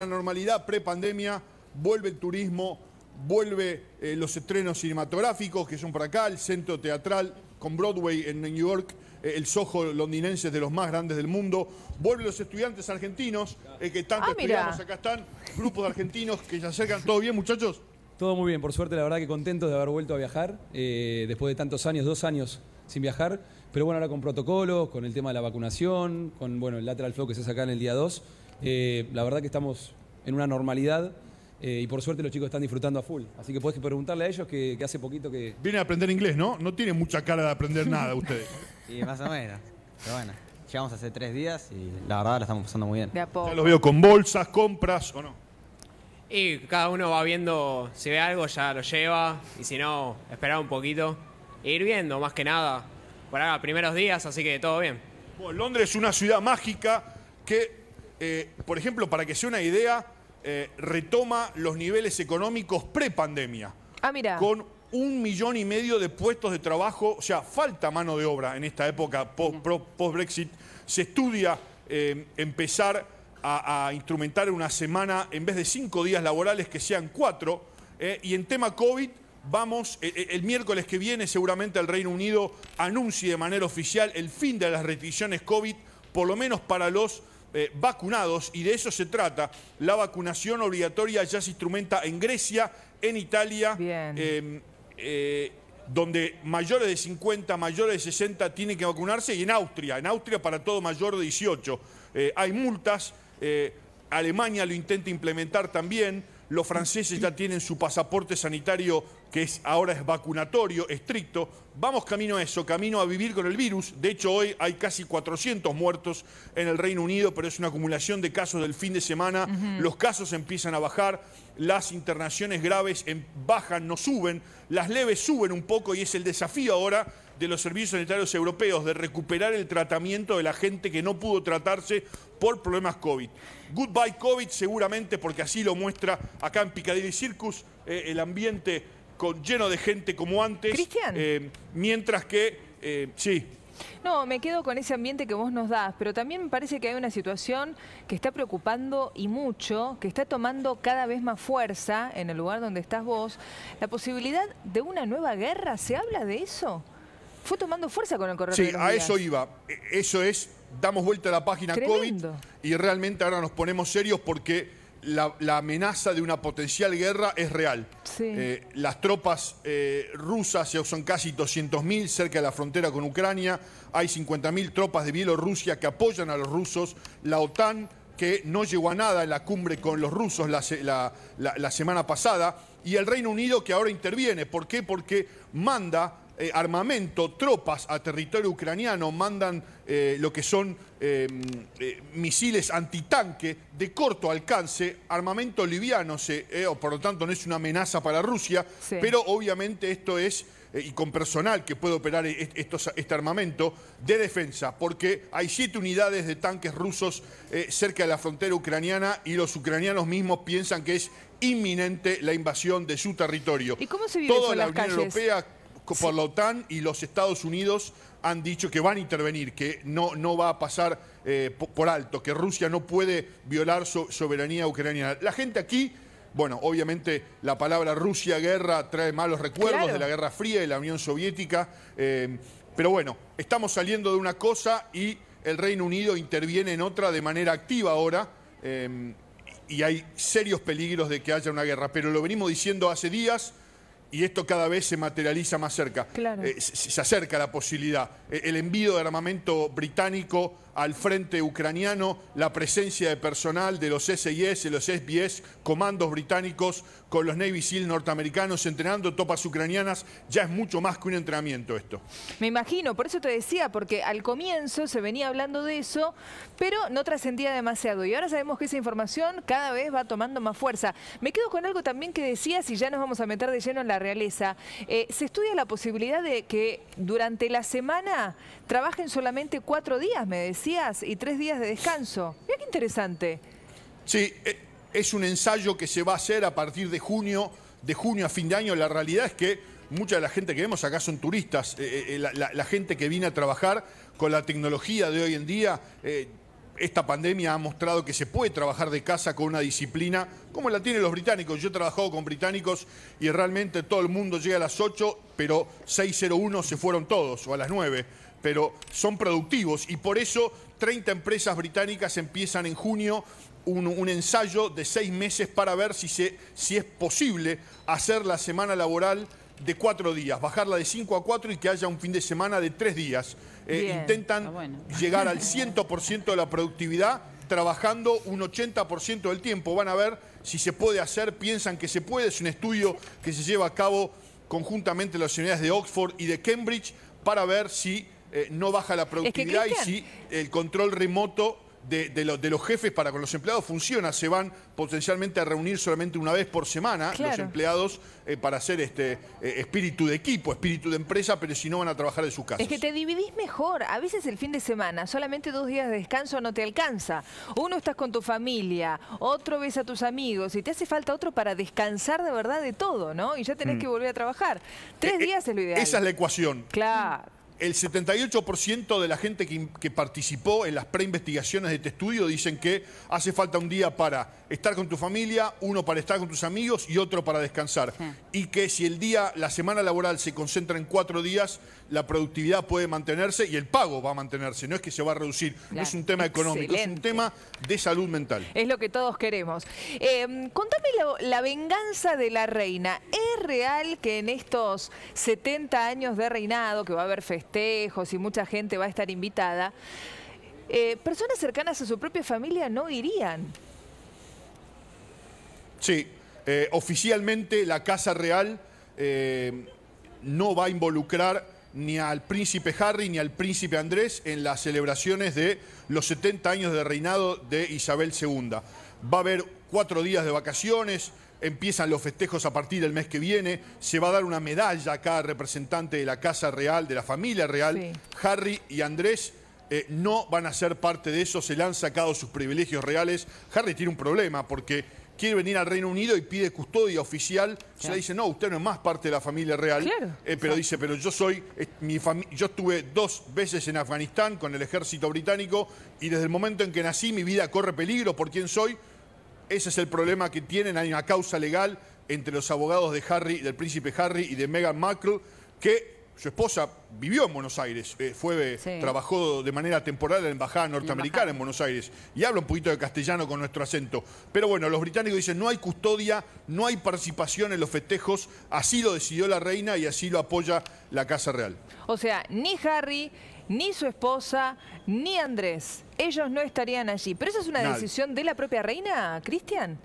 la normalidad prepandemia, vuelve el turismo, vuelve eh, los estrenos cinematográficos que son para acá, el centro teatral con Broadway en New York, eh, el Soho londinense de los más grandes del mundo, vuelven los estudiantes argentinos eh, que están ah, acá están grupos de argentinos que se acercan, ¿todo bien muchachos? Todo muy bien, por suerte la verdad que contentos de haber vuelto a viajar, después de tantos años, dos años sin viajar, pero bueno, ahora con protocolos, con el tema de la vacunación, con bueno, el lateral flow que se saca en el día 2. Eh, la verdad que estamos en una normalidad. Eh, y por suerte los chicos están disfrutando a full. Así que podés preguntarle a ellos que, hace poquito que. Vienen a aprender inglés, ¿no? No tienen mucha cara de aprender nada ustedes. Sí, más o menos. Pero bueno, llegamos hace tres días y la verdad la estamos pasando muy bien. Ya los veo con bolsas, compras o no. Y cada uno va viendo, si ve algo ya lo lleva, y si no, esperar un poquito. E ir viendo, más que nada. Por ahora, primeros días, así que todo bien. Bueno, Londres es una ciudad mágica que eh, por ejemplo, para que sea una idea, eh, retoma los niveles económicos pre-pandemia. Ah, mira. Con un millón y medio de puestos de trabajo, o sea, falta mano de obra en esta época post-Brexit. Se estudia eh, empezar a, instrumentar una semana, en vez de cinco días laborales, que sean cuatro. y en tema COVID, vamos, el miércoles que viene seguramente el Reino Unido anuncie de manera oficial el fin de las restricciones COVID, por lo menos para los eh, vacunados y de eso se trata. La vacunación obligatoria ya se instrumenta en Grecia, en Italia, em, eh, donde mayores de 50, mayores de 60 tienen que vacunarse y en Austria, en Austria para todo mayor de 18. Eh, hay multas, Alemania lo intenta implementar también. Los franceses ya tienen su pasaporte sanitario que es, ahora es vacunatorio, estricto. Vamos camino a eso, camino a vivir con el virus. De hecho, hoy hay casi 400 muertos en el Reino Unido, pero es una acumulación de casos del fin de semana. Los casos empiezan a bajar, las internaciones graves bajan, no suben, las leves suben un poco y es el desafío ahora de los servicios sanitarios europeos de recuperar el tratamiento de la gente que no pudo tratarse por problemas COVID. Goodbye COVID seguramente porque así lo muestra acá en Piccadilly Circus eh, el ambiente con, lleno de gente como antes. Cristian. Eh, mientras que, eh, sí. No, me quedo con ese ambiente que vos nos das, pero también me parece que hay una situación que está preocupando y mucho, que está tomando cada vez más fuerza en el lugar donde estás vos, la posibilidad de una nueva guerra, ¿se habla de eso? Fue tomando fuerza con el correr. Sí, a eso iba. E, eso es, damos vuelta a la página COVID y realmente ahora nos ponemos serios porque la, amenaza de una potencial guerra es real. Eh, las tropas eh, rusas eh, son casi 200.000 cerca de la frontera con Ucrania. Hay 50.000 tropas de Bielorrusia que apoyan a los rusos. La OTAN que no llegó a nada en la cumbre con los rusos la, semana pasada, y el Reino Unido que ahora interviene. ¿Por qué? Porque manda eh, armamento, tropas a territorio ucraniano, mandan eh, lo que son eh, misiles antitanque de corto alcance, armamento liviano, o por lo tanto no es una amenaza para Rusia, pero obviamente esto es y con personal que puede operar e, este armamento de defensa, porque hay siete unidades de tanques rusos cerca de la frontera ucraniana y los ucranianos mismos piensan que es inminente la invasión de su territorio. ¿Y cómo se vive Toda la Unión calles? Europea por la OTAN y los Estados Unidos han dicho que van a intervenir, que no, no va a pasar eh, por alto, que Rusia no puede violar su soberanía ucraniana. La gente aquí, bueno, obviamente la palabra Rusia guerra trae malos recuerdos de la Guerra Fría y la Unión Soviética, em, pero bueno, estamos saliendo de una cosa y el Reino Unido interviene en otra de manera activa ahora. Em, y hay serios peligros de que haya una guerra, pero lo venimos diciendo hace días, y esto cada vez se materializa más cerca. Eh, se, acerca la posibilidad. Eh, el envío de armamento británico al frente ucraniano, la presencia de personal de los SIS, los SBS, comandos británicos con los Navy SEAL norteamericanos entrenando tropas ucranianas, ya es mucho más que un entrenamiento esto. Me imagino, por eso te decía, porque al comienzo se venía hablando de eso, pero no trascendía demasiado. Y ahora sabemos que esa información cada vez va tomando más fuerza. Me quedo con algo también que decías y ya nos vamos a meter de lleno en la realeza, eh, ¿se estudia la posibilidad de que durante la semana trabajen solamente cuatro días, me decías, y tres días de descanso? Mira qué interesante. Sí, eh, es un ensayo que se va a hacer a partir de junio, de junio a fin de año. La realidad es que mucha de la gente que vemos acá son turistas, eh, la, la, gente que viene a trabajar con la tecnología de hoy en día esta pandemia ha mostrado que se puede trabajar de casa con una disciplina como la tienen los británicos. Yo he trabajado con británicos y realmente todo el mundo llega a las 8, pero 6.01 se fueron todos, o a las 9 pero son productivos y por eso 30 empresas británicas empiezan en junio un, ensayo de seis meses para ver si, se, si es posible hacer la semana laboral de cuatro días, bajarla de cinco a cuatro y que haya un fin de semana de tres días. Eh, intentan llegar al 100% de la productividad trabajando un 80% del tiempo. Van a ver si se puede hacer, piensan que se puede. Es un estudio que se lleva a cabo conjuntamente las universidades de Oxford y de Cambridge para ver si eh, no baja la productividad y si el control remoto de, de, los jefes para con los empleados funciona. Se van potencialmente a reunir solamente una vez por semana los empleados eh, para hacer este eh, espíritu de equipo, espíritu de empresa, pero si no van a trabajar de su casa. Es que te dividís mejor. A veces el fin de semana, solamente dos días de descanso no te alcanza. Uno estás con tu familia, otro ves a tus amigos y te hace falta otro para descansar de verdad de todo, ¿no? Y ya tenés mm. que volver a trabajar. Tres eh, días es lo ideal. Esa es la ecuación. Claro. El 78% de la gente que, participó en las preinvestigaciones de este estudio dicen que hace falta un día para estar con tu familia, uno para estar con tus amigos y otro para descansar. Y que si el día, la semana laboral se concentra en cuatro días, la productividad puede mantenerse y el pago va a mantenerse. No es que se va a reducir, no es un tema económico, es un tema de salud mental. Es lo que todos queremos. Em, contame la, venganza de la reina. ¿Es real que en estos 70 años de reinado que va a haber festejos, y mucha gente va a estar invitada, eh, personas cercanas a su propia familia no irían. Sí, eh, oficialmente la Casa Real eh, no va a involucrar ni al príncipe Harry ni al príncipe Andrés en las celebraciones de los 70 años de reinado de Isabel II. Va a haber cuatro días de vacaciones, Empiezan los festejos a partir del mes que viene. Se va a dar una medalla a cada representante de la Casa Real, de la familia real. Harry y Andrés eh, no van a ser parte de eso. Se le han sacado sus privilegios reales. Harry tiene un problema porque quiere venir al Reino Unido y pide custodia oficial, se le dice, no, usted no es más parte de la familia real. Eh, pero dice, pero yo soy, yo estuve dos veces en Afganistán con el ejército británico y desde el momento en que nací mi vida corre peligro por quién soy. Ese es el problema que tienen. Hay una causa legal entre los abogados de Harry, del príncipe Harry y de Meghan Markle, que su esposa vivió en Buenos Aires, eh, fue, eh, trabajó de manera temporal en la embajada norteamericana en Buenos Aires y habla un poquito de castellano con nuestro acento. Pero bueno, los británicos dicen no hay custodia, no hay participación en los festejos, así lo decidió la reina y así lo apoya la Casa Real. O sea, ni Harry ni su esposa, ni Andrés. Ellos no estarían allí. ¿Pero esa es una decisión de la propia reina, Cristian?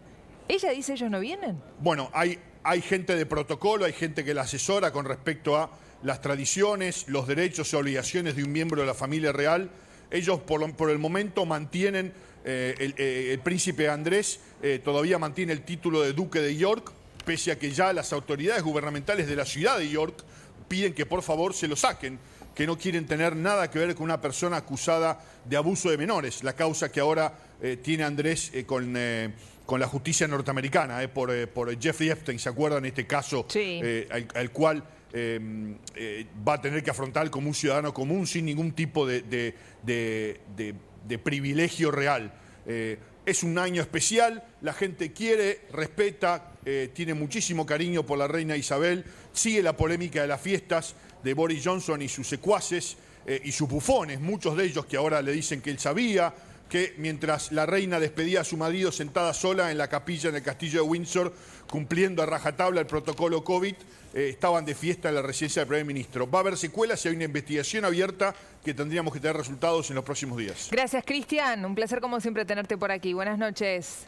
¿Ella dice ellos no vienen? Bueno, hay, hay gente de protocolo, hay gente que la asesora con respecto a las tradiciones, los derechos y obligaciones de un miembro de la familia real. Ellos por, por el momento mantienen, eh, eh, el, príncipe Andrés eh, todavía mantiene el título de duque de York, pese a que ya las autoridades gubernamentales de la ciudad de York piden que por favor se lo saquen que no quieren tener nada que ver con una persona acusada de abuso de menores, la causa que ahora eh, tiene Andrés eh, eh, con, la justicia norteamericana, por, Jeffrey Epstein, ¿se acuerdan? Este caso el al, cual em, va a tener que afrontar como un ciudadano común sin ningún tipo de privilegio real. es un año especial, la gente quiere, respeta, tiene muchísimo cariño por la reina Isabel, sigue la polémica de las fiestas, de Boris Johnson y sus secuaces eh, y sus bufones, muchos de ellos que ahora le dicen que él sabía, que mientras la reina despedía a su marido sentada sola en la capilla en el castillo de Windsor, cumpliendo a rajatabla el protocolo COVID, eh, estaban de fiesta en la residencia del primer ministro. Va a haber secuelas y hay una investigación abierta que tendríamos que tener resultados en los próximos días. Gracias, Cristian. Un placer como siempre tenerte por aquí. Buenas noches.